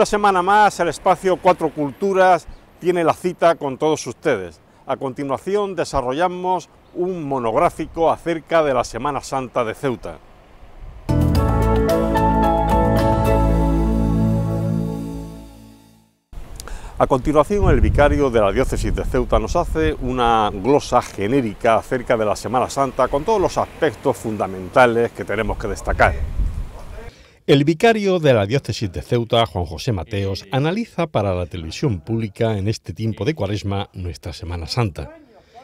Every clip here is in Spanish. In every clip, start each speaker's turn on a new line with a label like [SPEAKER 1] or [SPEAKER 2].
[SPEAKER 1] Una semana más el espacio Cuatro Culturas tiene la cita con todos ustedes. A continuación desarrollamos un monográfico acerca de la Semana Santa de Ceuta. A continuación, el vicario de la diócesis de Ceuta nos hace una glosa genérica acerca de la Semana Santa con todos los aspectos fundamentales que tenemos que destacar. El vicario de la diócesis de Ceuta, Juan José Mateos, analiza para la televisión pública en este tiempo de cuaresma nuestra Semana Santa.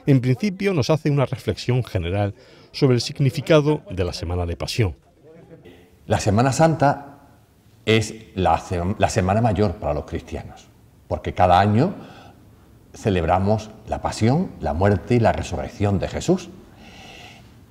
[SPEAKER 1] En principio nos hace una reflexión general sobre el significado de la Semana de Pasión. La Semana Santa es la, la semana mayor para los cristianos,
[SPEAKER 2] porque cada año celebramos la pasión, la muerte y la resurrección de Jesús.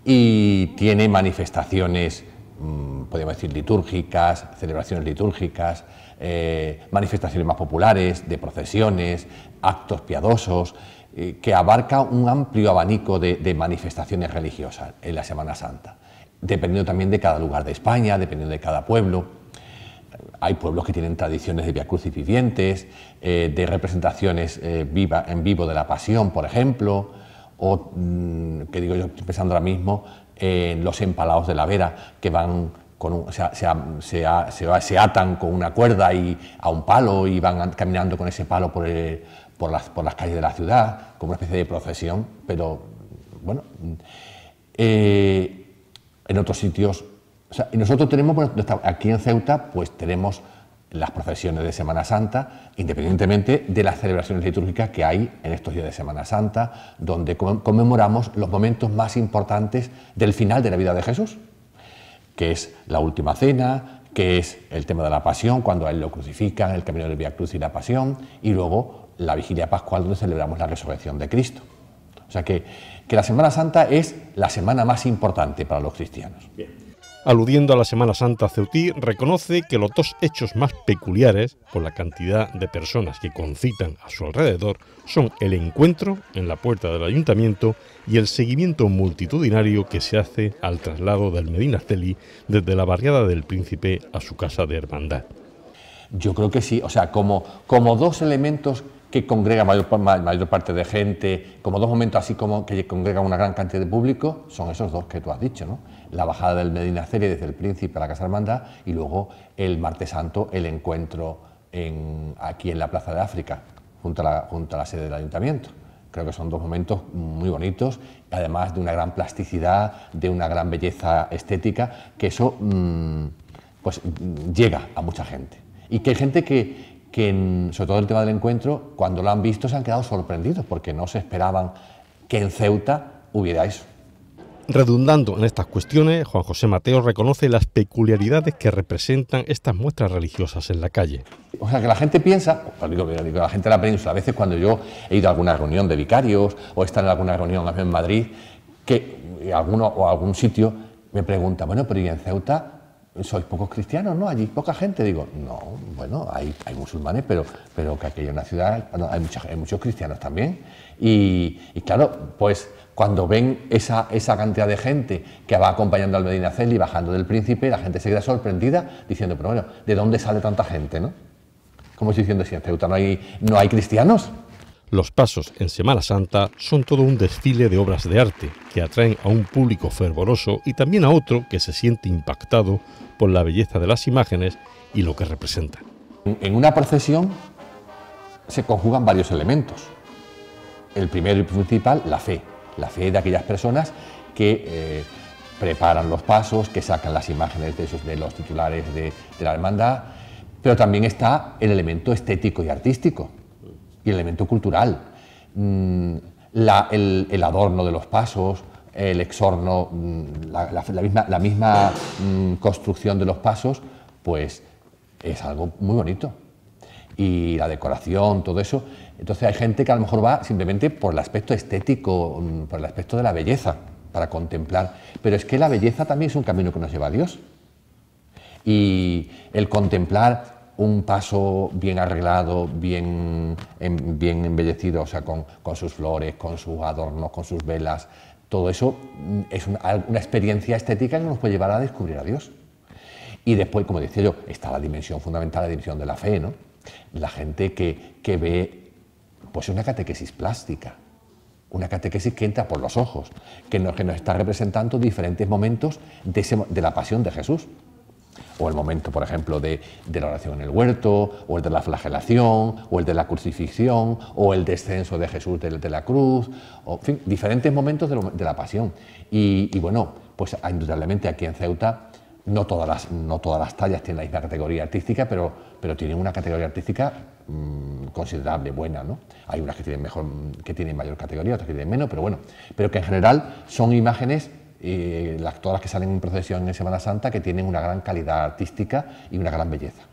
[SPEAKER 2] Y tiene manifestaciones Mm, podríamos decir, litúrgicas, celebraciones litúrgicas, eh, manifestaciones más populares, de procesiones, actos piadosos, eh, que abarca un amplio abanico de, manifestaciones religiosas en la Semana Santa, dependiendo también de cada lugar de España, dependiendo de cada pueblo. Hay pueblos que tienen tradiciones de y vivientes, eh, de representaciones viva, en vivo de la pasión, por ejemplo, o, mm, que digo yo, estoy pensando ahora mismo, los empalados de la vera, que van con se, se, se, atan con una cuerda y a un palo y van caminando con ese palo por, el, eh, por, las, calles de la ciudad, como una especie de procesión, pero bueno, eh, en otros sitios... y nosotros tenemos, aquí en Ceuta, pues tenemos las procesiones de Semana Santa, independientemente de las celebraciones litúrgicas que hay en estos días de Semana Santa, donde conmemoramos los momentos más importantes del final de la vida de Jesús, que es la última cena, que es el tema de la pasión, cuando él lo crucifican, el camino del vía Cruz y la pasión, y luego la vigilia pascual, donde celebramos la resurrección de Cristo. O sea que,
[SPEAKER 1] que la Semana Santa es la semana más importante para los cristianos aludiendo a la Semana Santa ceutí, reconoce que los dos hechos más peculiares, por la cantidad de personas que concitan a su alrededor, son el encuentro en la puerta del ayuntamiento y el seguimiento multitudinario que se hace al traslado del Medinaceli desde la barriada del Príncipe a su casa de hermandad. Yo creo que sí, o sea, como, como
[SPEAKER 2] dos elementos que congrega mayor, mayor parte de gente, como dos momentos así como que congrega una gran cantidad de público, son esos dos que tú has dicho, ¿no? la bajada del Medina serie desde el Príncipe a la Casa Hermandad y luego el martes santo el encuentro aquí en la Plaza de África, junto a, la, sede del ayuntamiento. Creo que son dos momentos muy bonitos, además de una gran plasticidad, de una gran belleza estética, que eso mm, pues, llega a mucha gente. Y que hay gente que, sobre todo el tema del encuentro, cuando lo han visto se han quedado sorprendidos porque no se esperaban que en Ceuta
[SPEAKER 1] hubiera eso. Redundando en estas cuestiones, Juan José Mateo reconoce las peculiaridades que representan estas muestras religiosas en la calle. O sea, que la gente piensa,
[SPEAKER 2] la gente de la prensa, a veces cuando yo he ido a alguna reunión de vicarios o he estado en alguna reunión en Madrid, que alguno o algún sitio me pregunta, bueno, pero ¿y en Ceuta sois pocos cristianos, ¿no? Allí poca gente. Digo, no, bueno, hay, musulmanes, pero, pero que aquí en una ciudad, hay, muchos cristianos también. Y, claro, pues cuando ven esa, cantidad de gente que va acompañando al Medina y bajando del príncipe, la gente se queda sorprendida diciendo, pero bueno, ¿de dónde sale tanta gente, no? Como si diciendo, si en Ceuta no
[SPEAKER 1] hay, no hay cristianos. Los pasos en Semana Santa son todo un desfile de obras de arte que atraen a un público fervoroso y también a otro que se siente impactado por la belleza de las imágenes y lo que representan. En una procesión
[SPEAKER 2] se conjugan varios elementos. El primero y principal, la fe. La fe de aquellas personas que eh, preparan los pasos, que sacan las imágenes de, los titulares de la hermandad, pero también está el elemento estético y artístico y el elemento cultural. Mm, el, adorno de los pasos, el exorno, mm, la, misma, la misma mm, construcción de los pasos, pues es algo muy bonito. Y la decoración, todo eso. Entonces hay gente que a lo mejor va simplemente por el aspecto estético, por el aspecto de la belleza, para contemplar. Pero es que la belleza también es un camino que nos lleva a Dios. Y el contemplar un paso bien arreglado, bien, em, embellecido, o sea, con, sus flores, con sus adornos, con sus velas. Todo eso mm, es una, experiencia estética que nos puede llevar a descubrir a Dios. Y después, como decía yo, está la dimensión fundamental, la dimensión de la fe, ¿no? La gente que, ve, pues una catequesis plástica, una catequesis que entra por los ojos, que nos, que nos está representando diferentes momentos de la pasión de Jesús o el momento, por ejemplo, de, la oración en el huerto, o el de la flagelación, o el de la crucifixión, o el descenso de Jesús de, la cruz, o, en fin, diferentes momentos de, la pasión. Y, bueno, pues indudablemente aquí en Ceuta no todas las, no todas tallas tienen la misma categoría artística, pero, pero tienen una categoría artística mm, considerable, buena, ¿no? Hay unas que tienen, mejor, que tienen mayor categoría, otras que tienen menos, pero bueno, pero que en general son imágenes las, todas las que salen en procesión en Semana Santa, que tienen una gran calidad artística y
[SPEAKER 1] una gran belleza.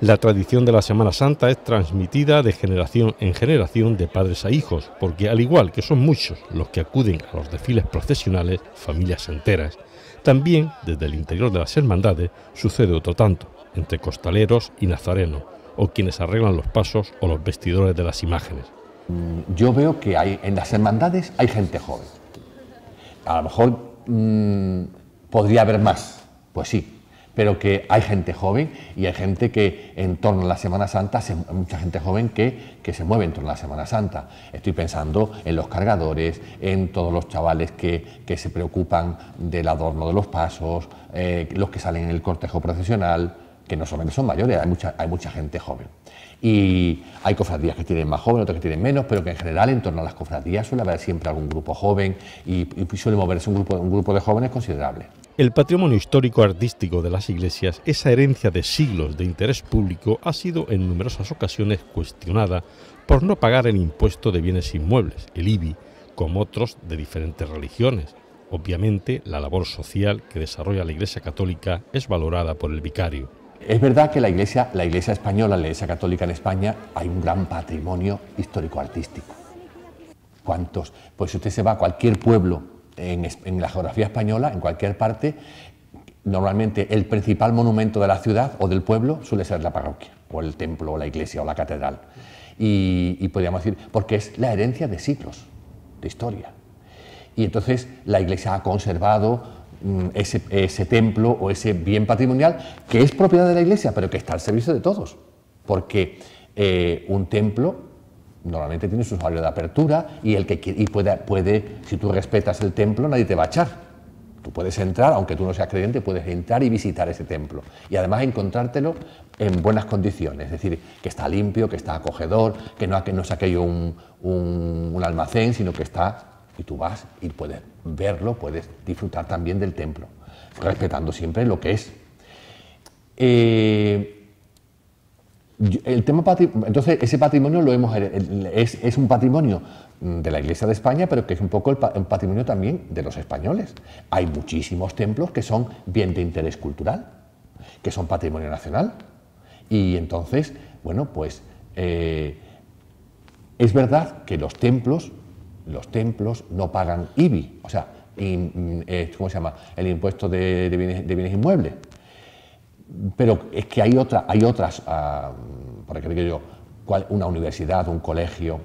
[SPEAKER 1] La tradición de la Semana Santa es transmitida de generación en generación de padres a hijos, porque al igual que son muchos los que acuden a los desfiles procesionales, familias enteras, también desde el interior de las hermandades sucede otro tanto, entre costaleros y nazarenos, o quienes arreglan los pasos o los vestidores de las imágenes.
[SPEAKER 2] Yo veo que hay, en las hermandades hay gente joven, a lo mejor mm, podría haber más, pues sí, pero que hay gente joven y hay gente que en torno a la Semana Santa, mucha gente joven que, que, se mueve en torno a la Semana Santa. Estoy pensando en los cargadores, en todos los chavales que, se preocupan del adorno de los pasos, eh, los que salen en el cortejo procesional, que no solamente son mayores, hay mucha, hay mucha gente joven. Y hay cofradías que tienen más jóvenes, otras que tienen menos, pero que en general en torno a las cofradías suele haber siempre algún
[SPEAKER 1] grupo joven y, suele moverse un grupo, un grupo de jóvenes considerable. El patrimonio histórico artístico de las iglesias, esa herencia de siglos de interés público, ha sido en numerosas ocasiones cuestionada por no pagar el impuesto de bienes inmuebles, el IBI, como otros de diferentes religiones. Obviamente, la labor social que desarrolla la Iglesia Católica es valorada por el vicario. Es verdad que la iglesia, la iglesia española, la iglesia católica en
[SPEAKER 2] España, hay un gran patrimonio histórico-artístico. ¿Cuántos? Pues usted se va a cualquier pueblo en, la geografía española, en cualquier parte, normalmente el principal monumento de la ciudad o del pueblo suele ser la parroquia, o el templo, o la iglesia, o la catedral. Y, y, podríamos decir, porque es la herencia de siglos de historia. Y entonces la iglesia ha conservado Mm, ese, templo o ese bien patrimonial que es propiedad de la Iglesia, pero que está al servicio de todos. Porque eh, un templo normalmente tiene su usuario de apertura y el que y puede, si tú respetas el templo, nadie te va a echar. Tú puedes entrar, aunque tú no seas creyente, puedes entrar y visitar ese templo. Y además encontrártelo en buenas condiciones, es decir, que está limpio, que está acogedor, que no, que no es aquello un, un almacén, sino que está y tú vas y puedes verlo, puedes disfrutar también del templo, respetando siempre lo que es. Eh, el tema entonces ese patrimonio lo hemos es, un patrimonio de la Iglesia de España, pero que es un poco el, patrimonio también de los españoles. Hay muchísimos templos que son bien de interés cultural, que son patrimonio nacional. Y entonces, bueno, pues eh, es verdad que los templos los templos no pagan IBI, o sea, eh, ¿cómo se llama? El impuesto de, bienes, de, bienes, inmuebles. Pero es que hay, otra, hay otras, ah, por ejemplo, yo, cual, una universidad, un colegio,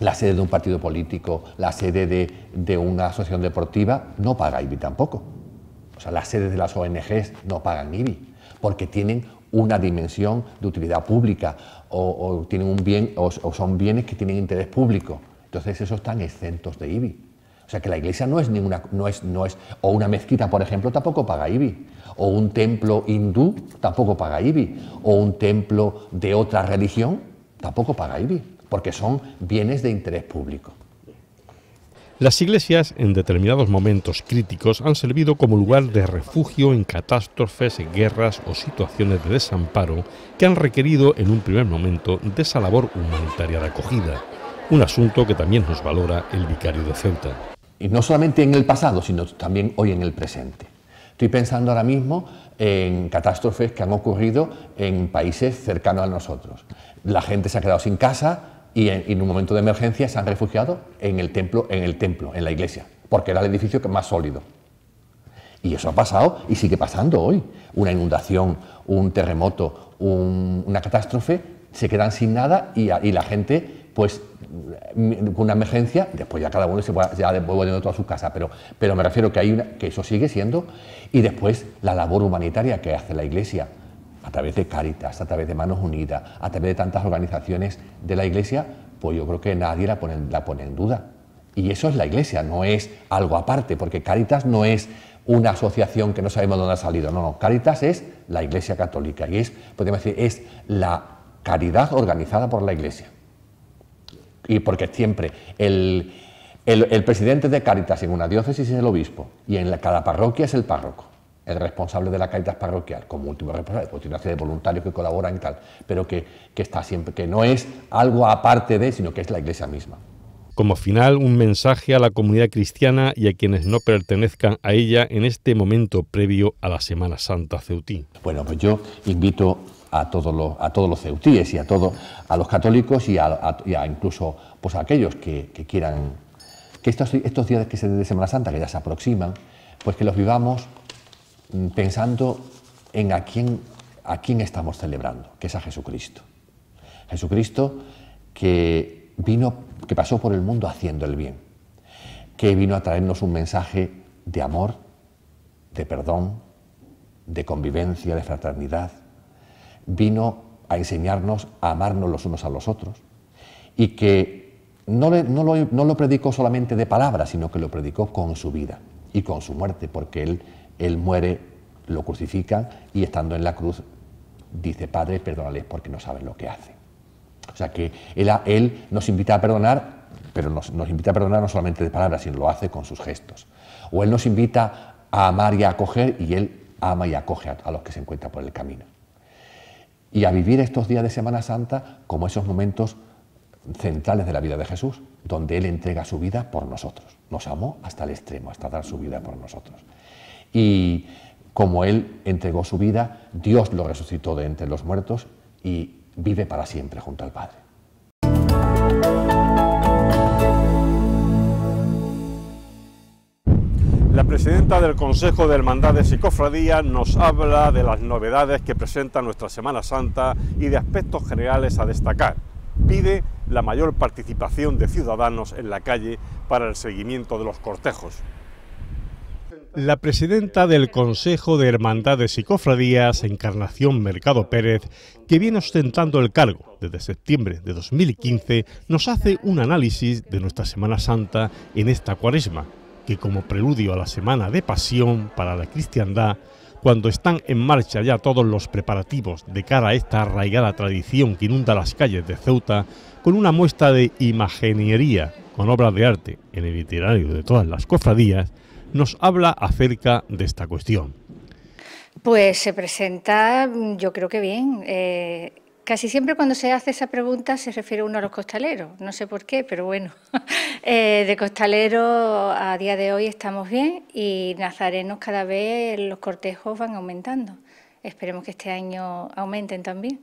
[SPEAKER 2] la sede de un partido político, la sede de, una asociación deportiva, no paga IBI tampoco. O sea, las sedes de las ONGs no pagan IBI, porque tienen una dimensión de utilidad pública o, tienen un bien o son bienes que tienen interés público. Entonces esos están exentos de IBI. O sea que la iglesia no es ninguna, no es, no es, o una mezquita, por ejemplo, tampoco paga IBI, o un templo hindú tampoco paga IBI, o un templo de otra religión tampoco paga IBI, porque son bienes de interés público.
[SPEAKER 1] Las iglesias en determinados momentos críticos han servido como lugar de refugio en catástrofes, guerras o situaciones de desamparo que han requerido en un primer momento de esa labor humanitaria de acogida un asunto que también nos valora el vicario de Ceuta.
[SPEAKER 2] Y no solamente en el pasado, sino también hoy en el presente. Estoy pensando ahora mismo en catástrofes que han ocurrido en países cercanos a nosotros. La gente se ha quedado sin casa y en, un momento de emergencia se han refugiado en el templo, en el templo, en la iglesia, porque era el edificio más sólido. Y eso ha pasado y sigue pasando hoy. Una inundación, un terremoto, una catástrofe, se quedan sin nada y la gente pues mm, eh, con una emergencia, después ya cada uno se va, ya volviendo a su casa, pero, pero me refiero que, hay que eso sigue siendo, y después la labor humanitaria que hace la Iglesia, a través de Cáritas, a través de Manos Unidas, a través de tantas organizaciones de la Iglesia, pues yo creo que nadie la pone, la pone en duda. Y eso es la Iglesia, no es algo aparte, porque Caritas no es una asociación que no sabemos dónde ha salido, no, no, Cáritas es la Iglesia Católica y es, podemos decir, es la caridad organizada por la Iglesia y porque siempre el, presidente de Cáritas en una diócesis es el obispo y en cada parroquia es el párroco, el responsable de la Cáritas parroquial, como último responsable, pues tiene una de voluntarios que colaboran y tal, pero que, está siempre, que no es algo
[SPEAKER 1] aparte de, sino que es la iglesia misma. Como final, un mensaje a la comunidad cristiana y a quienes no pertenezcan a ella en este momento previo a la Semana Santa Ceutí.
[SPEAKER 2] Bueno, pues yo invito a, a todos los ceutíes y a, todos a los católicos y a, incluso pues, a aquellos que, quieran que estos, estos días que de Semana Santa, que ya se aproximan, pues que los vivamos mm, pensando en a quién, a quién estamos celebrando, que es a Jesucristo. Jesucristo que vino, que pasó por el mundo haciendo el bien, que vino a traernos un mensaje de amor, de perdón, de convivencia, de fraternidad, vino a enseñarnos a amarnos los unos a los otros y que no, lo, predicó solamente de palabras, sino que lo predicó con su vida y con su muerte, porque él, muere, lo crucifica y estando en la cruz dice, Padre, perdónales porque no saben lo que hace O sea que él, nos invita a perdonar, pero nos, invita a perdonar no solamente de palabras, sino lo hace con sus gestos. O él nos invita a amar y a acoger y él ama y acoge a, a los que se encuentra por el camino y a vivir estos días de Semana Santa como esos momentos centrales de la vida de Jesús, donde Él entrega su vida por nosotros. Nos amó hasta el extremo, hasta dar su vida por nosotros. Y como Él entregó su vida, Dios lo resucitó de entre los muertos y vive para siempre junto al Padre.
[SPEAKER 1] La presidenta del Consejo de Hermandades y Cofradías nos habla de las novedades que presenta nuestra Semana Santa y de aspectos generales a destacar. Pide la mayor participación de ciudadanos en la calle para el seguimiento de los cortejos. La presidenta del Consejo de Hermandades y Cofradías, Encarnación Mercado Pérez, que viene ostentando el cargo desde septiembre de 2015, nos hace un análisis de nuestra Semana Santa en esta cuaresma que como preludio a la Semana de Pasión para la Cristiandad, cuando están en marcha ya todos los preparativos de cara a esta arraigada tradición que inunda las calles de Ceuta, con una muestra de imaginería con obras de arte en el itinerario de todas las cofradías, nos habla acerca de esta cuestión.
[SPEAKER 3] Pues se presenta, yo creo que bien. Eh, casi siempre cuando se hace esa pregunta se refiere uno a los costaleros, no sé por qué, pero bueno, eh, de costalero a día de hoy estamos bien y nazarenos cada vez los cortejos van aumentando. Esperemos que este año aumenten también.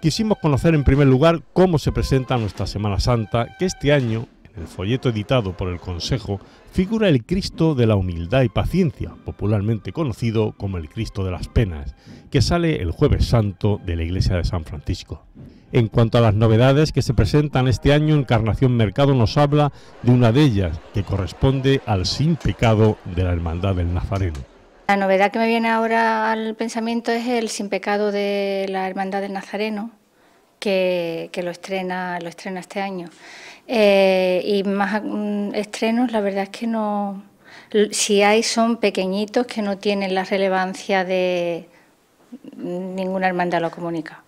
[SPEAKER 1] Quisimos conocer en primer lugar cómo se presenta nuestra Semana Santa, que este año el folleto editado por el Consejo figura el Cristo de la Humildad y Paciencia, popularmente conocido como el Cristo de las Penas, que sale el jueves santo de la iglesia de San Francisco. En cuanto a las novedades que se presentan este año, Encarnación Mercado nos habla de una de ellas, que corresponde al sin pecado de la Hermandad del Nazareno.
[SPEAKER 3] La novedad que me viene ahora al pensamiento es el sin pecado de la Hermandad del Nazareno, que, lo, estrena, lo estrena este año. Eh, y más mm, estrenos, la verdad es que no. Si hay, son pequeñitos que no tienen la relevancia de mm, ninguna hermandad lo comunica.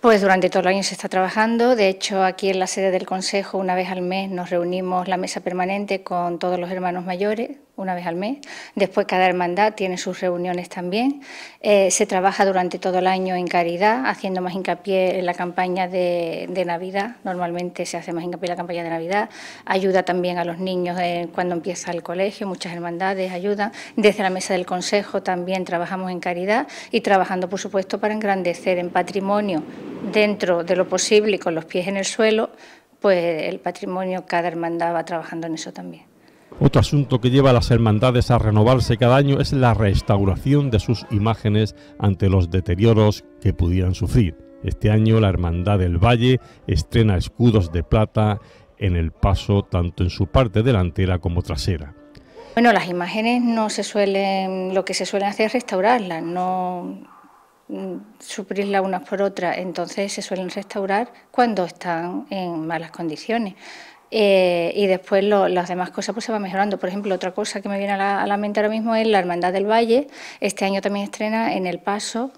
[SPEAKER 3] Pues durante todo el año se está trabajando. De hecho, aquí en la sede del Consejo, una vez al mes, nos reunimos la mesa permanente con todos los hermanos mayores una vez al mes. Después cada hermandad tiene sus reuniones también. Eh, se trabaja durante todo el año en caridad, haciendo más hincapié en la campaña de, Navidad. Normalmente se hace más hincapié en la campaña de Navidad. Ayuda también a los niños eh, cuando empieza el colegio, muchas hermandades ayudan. Desde la mesa del consejo también trabajamos en caridad y trabajando, por supuesto, para engrandecer en patrimonio dentro de lo posible y con los pies en el suelo, pues el patrimonio cada hermandad va trabajando en eso también.
[SPEAKER 1] Otro asunto que lleva a las hermandades a renovarse cada año es la restauración de sus imágenes ante los deterioros que pudieran sufrir. Este año la Hermandad del Valle estrena escudos de plata en el paso tanto en su parte delantera como trasera.
[SPEAKER 3] Bueno, las imágenes no se suelen, lo que se suelen hacer es restaurarlas, no suplirlas una por otra... entonces se suelen restaurar cuando están en malas condiciones. Eh, y después lo, las demás cosas pues se van mejorando. Por ejemplo, otra cosa que me viene a la mente ahora mismo es la Hermandad del Valle. Este año también estrena en El Paso,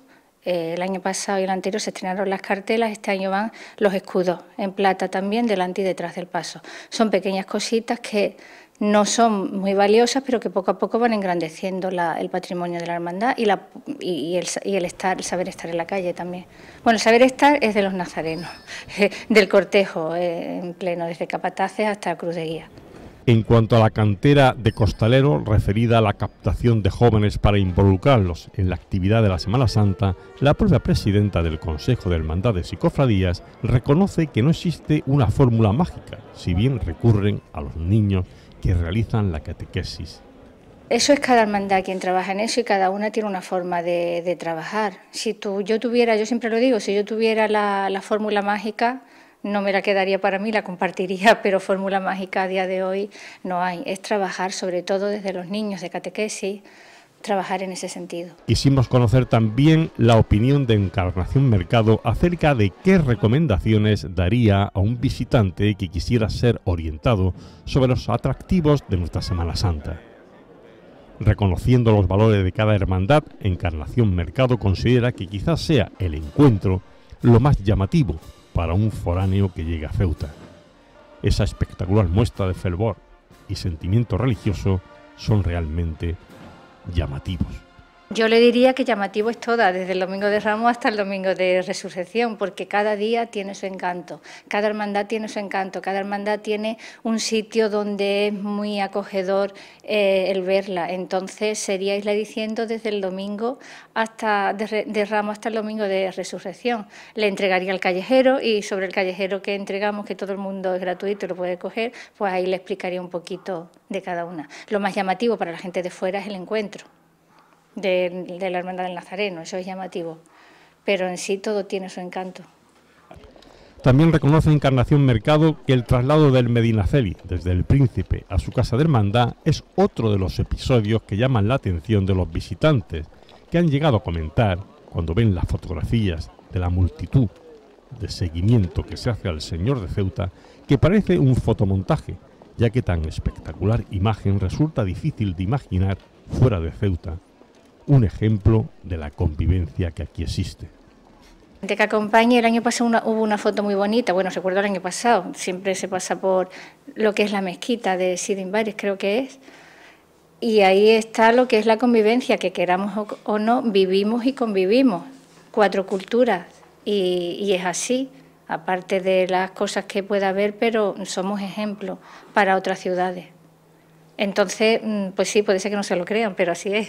[SPEAKER 3] eh, el año pasado y el anterior se estrenaron las cartelas, este año van los escudos en plata también, delante y detrás del paso. Son pequeñas cositas que no son muy valiosas, pero que poco a poco van engrandeciendo el patrimonio de la hermandad y, el, saber estar en la calle también. Bueno, el saber estar es de los nazarenos, del cortejo eh, en pleno, desde capataces hasta cruz de guía.
[SPEAKER 1] En cuanto a la cantera de Costalero, referida a la captación de jóvenes para involucrarlos en la actividad de la Semana Santa, la propia presidenta del Consejo de Hermandades y Cofradías reconoce que no existe una fórmula mágica, si bien recurren a los niños que realizan la catequesis.
[SPEAKER 3] Eso es cada hermandad quien trabaja en eso y cada una tiene una forma de, trabajar. Si tú, yo tuviera, yo siempre lo digo, si yo tuviera la fórmula mágica, no me la quedaría para mí, la compartiría, pero fórmula mágica a día de hoy no hay. Es trabajar sobre todo desde los niños de catequesis, trabajar en ese sentido.
[SPEAKER 1] Quisimos conocer también la opinión de Encarnación Mercado acerca de qué recomendaciones daría a un visitante que quisiera ser orientado sobre los atractivos de nuestra Semana Santa. Reconociendo los valores de cada hermandad, Encarnación Mercado considera que quizás sea el encuentro lo más llamativo para un foráneo que llega a Ceuta. Esa espectacular muestra de fervor y sentimiento religioso son realmente llamativos.
[SPEAKER 3] Yo le diría que llamativo es toda, desde el Domingo de Ramos hasta el Domingo de Resurrección, porque cada día tiene su encanto, cada hermandad tiene su encanto, cada hermandad tiene un sitio donde es muy acogedor eh, el verla. Entonces sería irle diciendo desde el Domingo hasta de, de Ramos hasta el Domingo de Resurrección. Le entregaría al callejero y sobre el callejero que entregamos, que todo el mundo es gratuito y lo puede coger, pues ahí le explicaría un poquito de cada una. Lo más llamativo para la gente de fuera es el encuentro de, la Hermandad del Nazareno, eso es llamativo, pero en sí todo tiene su encanto.
[SPEAKER 1] También reconoce Encarnación Mercado que el traslado del Medinaceli desde el Príncipe a su casa de hermandad es otro de los episodios que llaman la atención de los visitantes, que han llegado a comentar cuando ven las fotografías de la multitud de seguimiento que se hace al señor de Ceuta, que parece un fotomontaje, ya que tan espectacular imagen resulta difícil de imaginar fuera de Ceuta un ejemplo de la convivencia que aquí existe.
[SPEAKER 3] De que acompañe, el año pasado hubo una foto muy bonita, bueno, recuerdo el año pasado, siempre se pasa por lo que es la mezquita de bares creo que es, y ahí está lo que es la convivencia, que queramos o, no, vivimos y convivimos, cuatro culturas, y, y es así, aparte de las cosas que pueda haber, pero somos ejemplo para otras ciudades. Entonces, mm, pues sí, puede ser que no se lo crean, pero así es.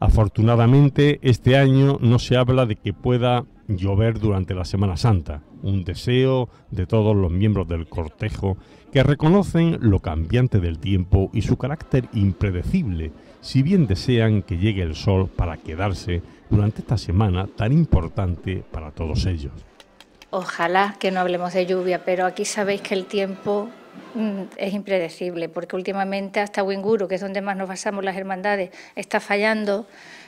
[SPEAKER 1] Afortunadamente, este año no se habla de que pueda llover durante la Semana Santa, un deseo de todos los miembros del cortejo que reconocen lo cambiante del tiempo y su carácter impredecible, si bien desean que llegue el sol para quedarse durante esta semana tan importante para todos ellos.
[SPEAKER 3] Ojalá que no hablemos de lluvia, pero aquí sabéis que el tiempo Mm, es impredecible, porque últimamente hasta Winguru, que es donde más nos basamos las hermandades, está fallando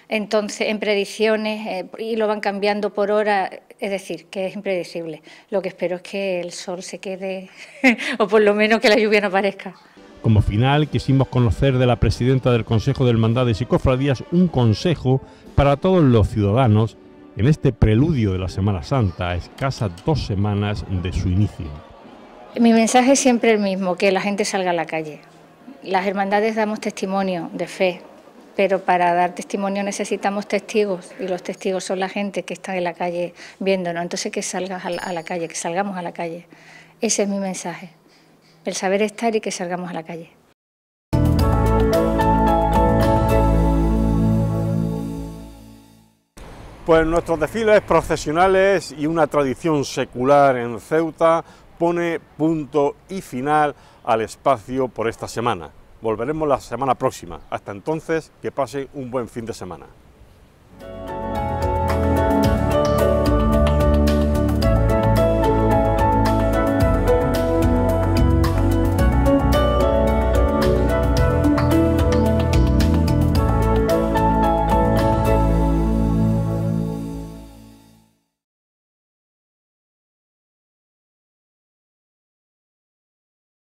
[SPEAKER 3] entonces en predicciones eh, y lo van cambiando por hora, es decir, que es impredecible. Lo que espero es que el sol se quede, o por lo menos que la lluvia no aparezca.
[SPEAKER 1] Como final, quisimos conocer de la presidenta del Consejo de Hermandades y Cofradías un consejo para todos los ciudadanos en este preludio de la Semana Santa, a escasas dos semanas de su inicio.
[SPEAKER 3] Mi mensaje es siempre el mismo, que la gente salga a la calle. Las hermandades damos testimonio de fe, pero para dar testimonio necesitamos testigos y los testigos son la gente que está en la calle viéndonos. Entonces que salgas a la calle, que salgamos a la calle. Ese es mi mensaje, el saber estar y que salgamos a la calle.
[SPEAKER 1] Pues nuestros desfiles procesionales y una tradición secular en Ceuta pone punto y final al espacio por esta semana. Volveremos la semana próxima. Hasta entonces, que pasen un buen fin de semana.